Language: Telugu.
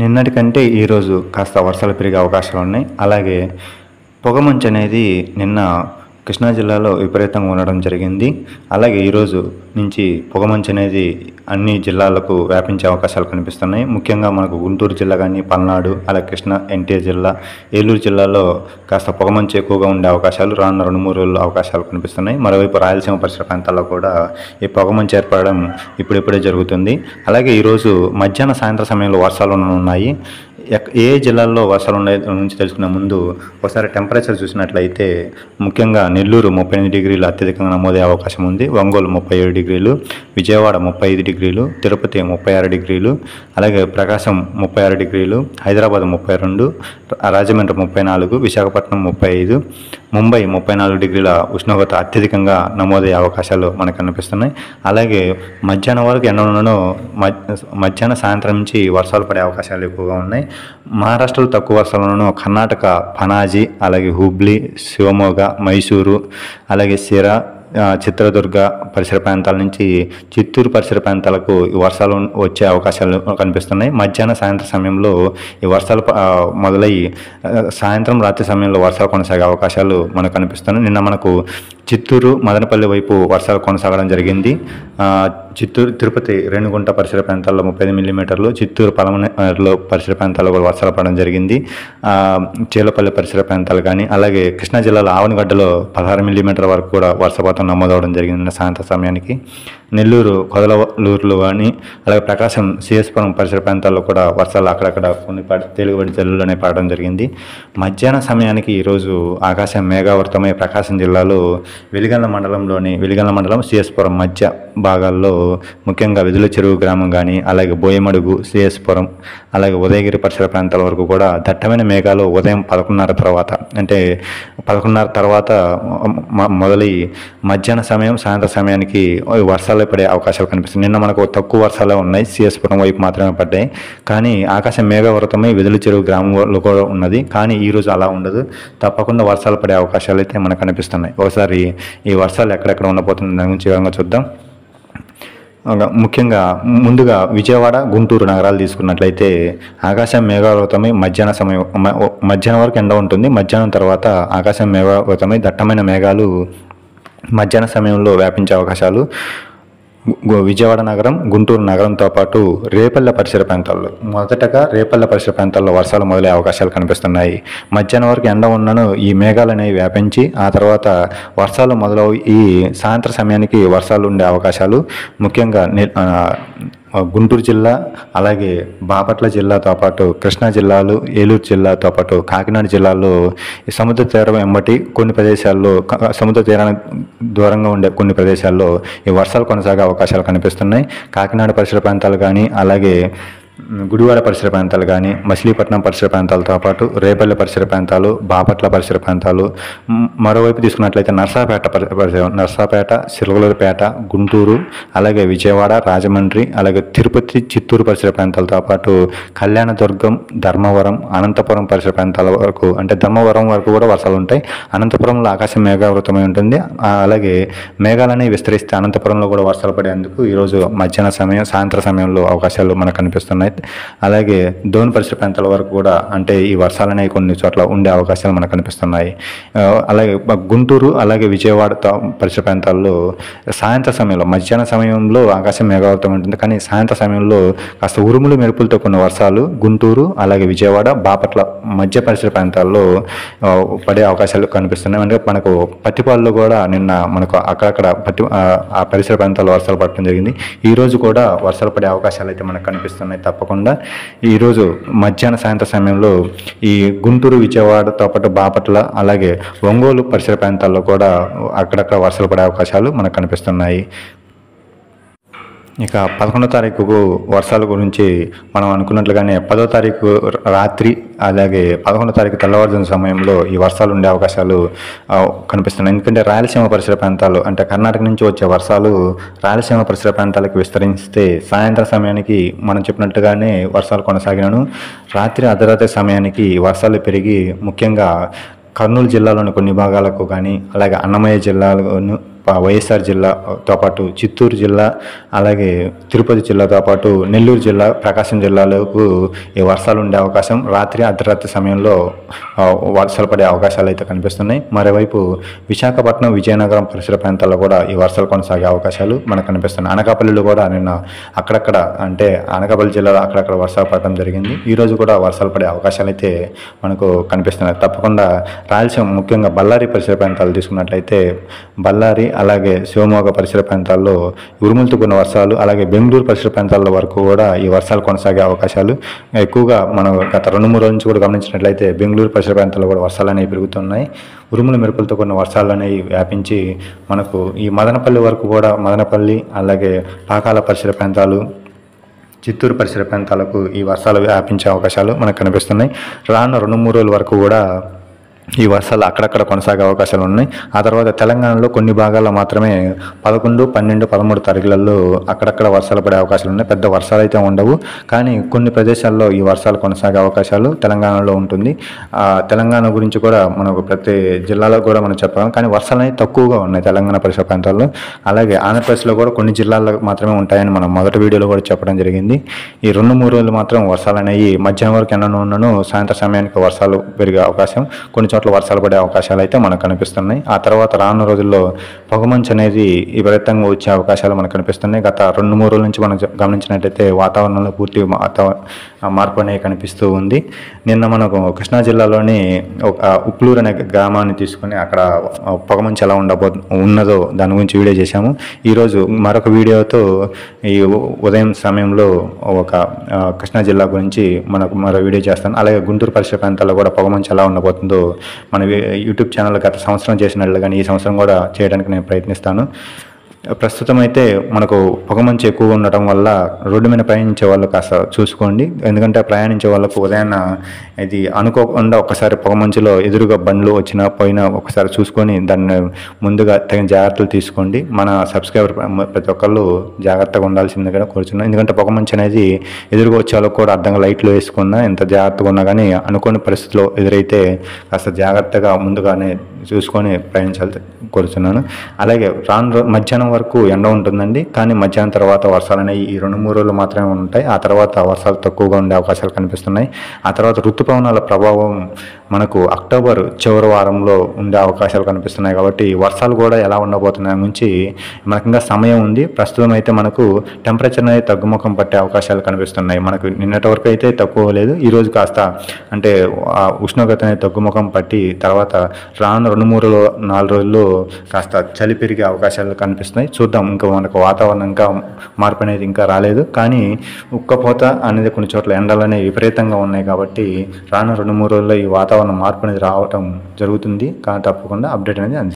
నిన్నటి కంటే ఈరోజు కాస్త వర్షాలు పెరిగే అవకాశాలు ఉన్నాయి అలాగే పొగమంచు అనేది నిన్న కృష్ణా జిల్లాలో విపరీతంగా ఉండడం జరిగింది అలాగే ఈరోజు నుంచి పొగమంచు అనేది అన్ని జిల్లాలకు వ్యాపించే అవకాశాలు కనిపిస్తున్నాయి ముఖ్యంగా మనకు గుంటూరు జిల్లా కానీ పల్నాడు అలా కృష్ణ ఎన్టీఆర్ జిల్లా ఏలూరు జిల్లాలో కాస్త పొగమంచు ఎక్కువగా ఉండే అవకాశాలు రానున్న రెండు మూడు రోజుల్లో అవకాశాలు కనిపిస్తున్నాయి మరోవైపు రాయలసీమ పరిసర ప్రాంతాల్లో కూడా ఈ పొగమంచు ఏర్పడడం ఇప్పుడిప్పుడే జరుగుతుంది అలాగే ఈరోజు మధ్యాహ్న సాయంత్రం సమయంలో వర్షాలు ఉన్నాయి ఏ జిల్లాల్లో వర్షాలు ఉండే నుంచి తెలుసుకునే ముందు ఒకసారి టెంపరేచర్ చూసినట్లయితే ముఖ్యంగా నెల్లూరు ముప్పై ఎనిమిది డిగ్రీలు అత్యధికంగా నమోదయ్యే అవకాశం ఉంది ఒంగోలు ముప్పై ఏడు డిగ్రీలు విజయవాడ ముప్పై ఐదు డిగ్రీలు తిరుపతి ముప్పై ఆరు డిగ్రీలు అలాగే ప్రకాశం ముప్పై ఆరు డిగ్రీలు హైదరాబాద్ ముప్పై రెండు రాజమండ్రి ముప్పై నాలుగు విశాఖపట్నం ముప్పై ఐదు ముంబై ముప్పై నాలుగు డిగ్రీల ఉష్ణోగ్రత అత్యధికంగా నమోదయ్యే అవకాశాలు మనకు కనిపిస్తున్నాయి అలాగే మధ్యాహ్నం వరకు ఎండలను మధ్యాహ్నం సాయంత్రం నుంచి వర్షాలు పడే అవకాశాలు ఎక్కువగా ఉన్నాయి మహారాష్ట్రలో తక్కువ వర్షాలను కర్ణాటక పనాజీ అలాగే హుబ్లీ శివమోగ మైసూరు అలాగే సిరా చిత్రదుర్గ పరిసర ప్రాంతాల నుంచి చిత్తూరు పరిసర ప్రాంతాలకు ఈ వర్షాలు వచ్చే అవకాశాలు కనిపిస్తున్నాయి మధ్యాహ్న సాయంత్రం సమయంలో ఈ వర్షాలు మొదలై సాయంత్రం రాత్రి సమయంలో వర్షాలు కొనసాగే అవకాశాలు మనకు కనిపిస్తున్నాయి నిన్న మనకు చిత్తూరు మదనపల్లి వైపు వర్షాలు కొనసాగడం జరిగింది చిత్తూరు తిరుపతి రేణుగుంట పరిసర ప్రాంతాల్లో ముప్పై ఐదు మిల్లీమీటర్లు చిత్తూరు పలమనేరులో పరిసర ప్రాంతాల్లో కూడా వర్షాలు పడడం జరిగింది చేలపల్లి పరిసర ప్రాంతాలు కానీ అలాగే కృష్ణా జిల్లాలో ఆవనగడ్డలో పదహారు మిల్లీమీటర్ వరకు కూడా వర్షపాతం నమోదవడం జరిగింది సాయంత్రం సమయానికి నెల్లూరు కొదలూరులో కానీ అలాగే ప్రకాశం సిఎస్పురం పరిసర ప్రాంతాల్లో కూడా వర్షాలు అక్కడక్కడ కొన్ని పడ జల్లులోనే పడడం జరిగింది మధ్యాహ్న సమయానికి ఈరోజు ఆకాశం మేఘావృతమై ప్రకాశం జిల్లాలో వెలిగల మండలంలోని వెలిగన్న మండలం సిఎస్పురం మధ్య భాగాల్లో ముఖ్యంగా వెదుల చెరువు గ్రామం కానీ అలాగే బోయమడుగు సిఎస్పురం అలాగే ఉదయగిరి పరిసర ప్రాంతాల వరకు కూడా దట్టమైన మేఘాలు ఉదయం పదకొండున్నర తర్వాత అంటే పదకొండున్నర తర్వాత మొదలై మధ్యాహ్న సమయం సాయంత్రం సమయానికి వర్షాలు పడే అవకాశాలు కనిపిస్తాయి నిన్న మనకు తక్కువ వర్షాలే ఉన్నాయి సిఎస్పురం వైపు మాత్రమే పడ్డాయి కానీ ఆకాశం మేఘవ్రతమై వెదుల చెరువు గ్రామంలో కూడా ఉన్నది కానీ ఈరోజు అలా ఉండదు తప్పకుండా వర్షాలు పడే అవకాశాలు అయితే మనకు కనిపిస్తున్నాయి ఒకసారి మరి ఈ వర్షాలు ఎక్కడెక్కడ ఉండబోతుంది దాని గురించి వివరంగా చూద్దాం ముఖ్యంగా ముందుగా విజయవాడ గుంటూరు నగరాలు తీసుకున్నట్లయితే ఆకాశం మేఘావృతమై మధ్యాహ్న సమయం మధ్యాహ్నం వరకు ఎండ ఉంటుంది మధ్యాహ్నం తర్వాత ఆకాశం మేఘావృతమై దట్టమైన మేఘాలు మధ్యాహ్న సమయంలో వ్యాపించే అవకాశాలు విజయవాడ నగరం గుంటూరు నగరంతో పాటు రేపల్ల పరిసర ప్రాంతాల్లో మొదటగా రేపల్ల పరిసర ప్రాంతాల్లో వర్షాలు మొదలయ్యే అవకాశాలు కనిపిస్తున్నాయి మధ్యాహ్నం వరకు ఎండ ఉన్నను ఈ మేఘాలు అనేవి వ్యాపించి ఆ తర్వాత వర్షాలు మొదలవు ఈ సాయంత్ర సమయానికి వర్షాలు ఉండే అవకాశాలు ముఖ్యంగా గుంటూరు జిల్లా అలాగే బాపట్ల జిల్లాతో పాటు కృష్ణా జిల్లాలు ఏలూరు జిల్లాతో పాటు కాకినాడ జిల్లాలో సముద్ర తీరం వెంబటి కొన్ని ప్రదేశాల్లో సముద్ర తీరానికి దూరంగా ఉండే కొన్ని ప్రదేశాల్లో ఈ వర్షాలు కొనసాగే అవకాశాలు కనిపిస్తున్నాయి కాకినాడ పరిసర ప్రాంతాలు కానీ అలాగే గుడివాడ పరిసర ప్రాంతాలు కానీ మచిలీపట్నం పరిసర ప్రాంతాలతో పాటు రేపల్లె పరిసర ప్రాంతాలు బాపట్ల పరిసర ప్రాంతాలు మరోవైపు తీసుకున్నట్లయితే నర్సాపేట పరిసర నర్సాపేట సిల్వలూరుపేట గుంటూరు అలాగే విజయవాడ రాజమండ్రి అలాగే తిరుపతి చిత్తూరు పరిసర ప్రాంతాలతో పాటు కళ్యాణదుర్గం ధర్మవరం అనంతపురం పరిసర ప్రాంతాల వరకు అంటే ధర్మవరం వరకు కూడా వర్షాలు ఉంటాయి అనంతపురంలో ఆకాశం మేఘావృతమై ఉంటుంది అలాగే మేఘాలని విస్తరిస్తే అనంతపురంలో కూడా వర్షాలు పడేందుకు ఈరోజు మధ్యాహ్న సమయం సాయంత్ర సమయంలో అవకాశాలు మనకు కనిపిస్తున్నాయి అలాగే దోని పరిసర ప్రాంతాల వరకు కూడా అంటే ఈ వర్షాలు అనేవి కొన్ని చోట్ల ఉండే అవకాశాలు మనకు కనిపిస్తున్నాయి అలాగే గుంటూరు అలాగే విజయవాడ పరిసర ప్రాంతాల్లో సాయంత్ర సమయంలో మధ్యాహ్న సమయంలో ఆకాశం మేఘావృతం ఉంటుంది కానీ సాయంత్ర సమయంలో కాస్త ఉరుములు మెరుపులతో కొన్ని వర్షాలు గుంటూరు అలాగే విజయవాడ బాపట్ల మధ్య పరిసర ప్రాంతాల్లో పడే అవకాశాలు కనిపిస్తున్నాయి అంటే మనకు పత్తిపాల్లో కూడా నిన్న మనకు అక్కడక్కడ పత్తి ఆ పరిసర ప్రాంతాల్లో వర్షాలు పడటం జరిగింది ఈరోజు కూడా వర్షాలు పడే అవకాశాలు అయితే మనకు కనిపిస్తున్నాయి తప్ప తప్పకుండా ఈరోజు మధ్యాహ్న సాయంత్రం సమయంలో ఈ గుంటూరు విజయవాడతో పాటు బాపట్ల అలాగే ఒంగోలు పరిసర ప్రాంతాల్లో కూడా అక్కడక్కడ వర్షాలు పడే అవకాశాలు మనకు కనిపిస్తున్నాయి ఇక పదకొండో తారీఖుకు వర్షాల గురించి మనం అనుకున్నట్లుగానే పదో తారీఖు రాత్రి అలాగే పదకొండో తారీఖు తెల్లవారుజున సమయంలో ఈ వర్షాలు ఉండే అవకాశాలు కనిపిస్తున్నాయి ఎందుకంటే రాయలసీమ పరిసర ప్రాంతాలు అంటే కర్ణాటక నుంచి వచ్చే వర్షాలు రాయలసీమ పరిసర ప్రాంతాలకు విస్తరిస్తే సాయంత్రం సమయానికి మనం చెప్పినట్టుగానే వర్షాలు కొనసాగినను రాత్రి అర్ధరాత్రి సమయానికి వర్షాలు పెరిగి ముఖ్యంగా కర్నూలు జిల్లాలోని కొన్ని భాగాలకు కానీ అలాగే అన్నమయ్య జిల్లాలోను వైఎస్ఆర్ జిల్లాతో పాటు చిత్తూరు జిల్లా అలాగే తిరుపతి జిల్లాతో పాటు నెల్లూరు జిల్లా ప్రకాశం జిల్లాలకు ఈ వర్షాలు ఉండే అవకాశం రాత్రి అర్ధరాత్రి సమయంలో వర్షాలు పడే అవకాశాలు అయితే కనిపిస్తున్నాయి మరోవైపు విశాఖపట్నం విజయనగరం పరిసర ప్రాంతాల్లో కూడా ఈ వర్షాలు కొనసాగే అవకాశాలు మనకు కనిపిస్తున్నాయి అనకాపల్లిలో కూడా నిన్న అక్కడక్కడ అంటే అనకాపల్లి జిల్లాలో అక్కడక్కడ వర్షాలు పడడం జరిగింది ఈరోజు కూడా వర్షాలు పడే అవకాశాలు అయితే మనకు కనిపిస్తున్నాయి తప్పకుండా రాయలసీమ ముఖ్యంగా బళ్ళారి పరిసర ప్రాంతాలు తీసుకున్నట్లయితే బళ్ళారి అలాగే శివమోగ పరిసర ప్రాంతాల్లో ఉరుములతో కూడిన వర్షాలు అలాగే బెంగళూరు పరిసర ప్రాంతాల వరకు కూడా ఈ వర్షాలు కొనసాగే అవకాశాలు ఎక్కువగా మనం గత రెండు మూడు రోజుల నుంచి కూడా గమనించినట్లయితే బెంగళూరు పరిసర ప్రాంతాల్లో కూడా వర్షాలు అనేవి పెరుగుతున్నాయి ఉరుముల మెరుపులతో కూడిన వర్షాలు అనేవి వ్యాపించి మనకు ఈ మదనపల్లి వరకు కూడా మదనపల్లి అలాగే పాకాల పరిసర ప్రాంతాలు చిత్తూరు పరిసర ప్రాంతాలకు ఈ వర్షాలు వ్యాపించే అవకాశాలు మనకు కనిపిస్తున్నాయి రాను రెండు మూడు రోజుల వరకు కూడా ఈ వర్షాలు అక్కడక్కడ కొనసాగే అవకాశాలు ఉన్నాయి ఆ తర్వాత తెలంగాణలో కొన్ని భాగాల్లో మాత్రమే పదకొండు పన్నెండు పదమూడు తారీఖులలో అక్కడక్కడ వర్షాలు పడే అవకాశాలు ఉన్నాయి పెద్ద వర్షాలు అయితే ఉండవు కానీ కొన్ని ప్రదేశాల్లో ఈ వర్షాలు కొనసాగే అవకాశాలు తెలంగాణలో ఉంటుంది తెలంగాణ గురించి కూడా మనకు ప్రతి జిల్లాలో కూడా మనం చెప్పాము కానీ వర్షాలు అనేవి తక్కువగా ఉన్నాయి తెలంగాణ పరిసర ప్రాంతాల్లో అలాగే ఆంధ్రప్రదేశ్లో కూడా కొన్ని జిల్లాల్లో మాత్రమే ఉంటాయని మనం మొదటి వీడియోలో కూడా చెప్పడం జరిగింది ఈ రెండు మూడు రోజులు మాత్రం వర్షాలు అనేవి మధ్యాహ్నం వరకు ఎన్నో ఉన్నను సాయంత్రం సమయానికి వర్షాలు పెరిగే అవకాశం కొన్ని చోట్ల వర్షాలు పడే అవకాశాలు అయితే మనకు కనిపిస్తున్నాయి ఆ తర్వాత రానున్న రోజుల్లో పొగమంచు అనేది విపరీతంగా వచ్చే అవకాశాలు మనకు కనిపిస్తున్నాయి గత రెండు మూడు రోజుల నుంచి మనం గమనించినట్టయితే వాతావరణంలో పూర్తి మార్పు అనేది కనిపిస్తూ ఉంది నిన్న మనకు కృష్ణా జిల్లాలోని ఒక ఉప్పులూరు అనే గ్రామాన్ని తీసుకుని అక్కడ పొగమంచు ఎలా ఉండబో ఉన్నదో దాని గురించి వీడియో చేశాము ఈరోజు మరొక వీడియోతో ఈ ఉదయం సమయంలో ఒక కృష్ణా జిల్లా గురించి మనకు మరో వీడియో చేస్తాను అలాగే గుంటూరు పరిసర ప్రాంతాల్లో కూడా పొగమంచు ఎలా ఉండబోతుందో మన యూట్యూబ్ ఛానల్ గత సంవత్సరం చేసినట్లు కానీ ఈ సంవత్సరం కూడా చేయడానికి నేను ప్రయత్నిస్తాను ప్రస్తుతం అయితే మనకు పొగమంచు ఎక్కువ ఉండటం వల్ల రోడ్డు మీద ప్రయాణించే వాళ్ళు కాస్త చూసుకోండి ఎందుకంటే ప్రయాణించే వాళ్ళకు ఉదయాన్న ఇది అనుకోకుండా ఒకసారి పొగమంచులో ఎదురుగా బండ్లు వచ్చినా పోయినా ఒకసారి చూసుకొని దాన్ని ముందుగా తగిన జాగ్రత్తలు తీసుకోండి మన సబ్స్క్రైబర్ ప్రతి ఒక్కళ్ళు జాగ్రత్తగా ఉండాల్సిందిగా కోరుచున్నాం ఎందుకంటే పొగమంచు అనేది ఎదురుగా వచ్చే వాళ్ళకు కూడా అర్థంగా లైట్లు వేసుకున్నా ఎంత జాగ్రత్తగా ఉన్నా కానీ అనుకోని పరిస్థితిలో ఎదురైతే కాస్త జాగ్రత్తగా ముందుగానే చూసుకొని ప్రయాణించాలి కోరుతున్నాను అలాగే రాను మధ్యాహ్నం వరకు ఎండ ఉంటుందండి కానీ మధ్యాహ్నం తర్వాత వర్షాలు అనేవి ఈ రెండు మూడు రోజులు మాత్రమే ఉంటాయి ఆ తర్వాత వర్షాలు తక్కువగా ఉండే అవకాశాలు కనిపిస్తున్నాయి ఆ తర్వాత ఋతుపవనాల ప్రభావం మనకు అక్టోబర్ చివరి వారంలో ఉండే అవకాశాలు కనిపిస్తున్నాయి కాబట్టి వర్షాలు కూడా ఎలా ఉండబోతున్నాయి నుంచి మనకు ఇంకా సమయం ఉంది ప్రస్తుతం అయితే మనకు టెంపరేచర్ అనేది తగ్గుముఖం పట్టే అవకాశాలు కనిపిస్తున్నాయి మనకు నిన్నటి వరకు అయితే తక్కువ లేదు ఈ రోజు కాస్త అంటే ఉష్ణోగ్రత అనేది తగ్గుముఖం పట్టి తర్వాత రాను రెండు మూడు నాలుగు రోజుల్లో కాస్త చలి పెరిగే అవకాశాలు కనిపిస్తున్నాయి వస్తున్నాయి చూద్దాం ఇంకా మనకు వాతావరణం ఇంకా మార్పు అనేది ఇంకా రాలేదు కానీ ఉక్కపోత అనేది కొన్ని చోట్ల ఎండలు అనేవి విపరీతంగా ఉన్నాయి కాబట్టి రాను రెండు మూడు రోజుల్లో ఈ వాతావరణం మార్పు అనేది రావటం జరుగుతుంది కానీ తప్పకుండా అప్డేట్ అనేది అంది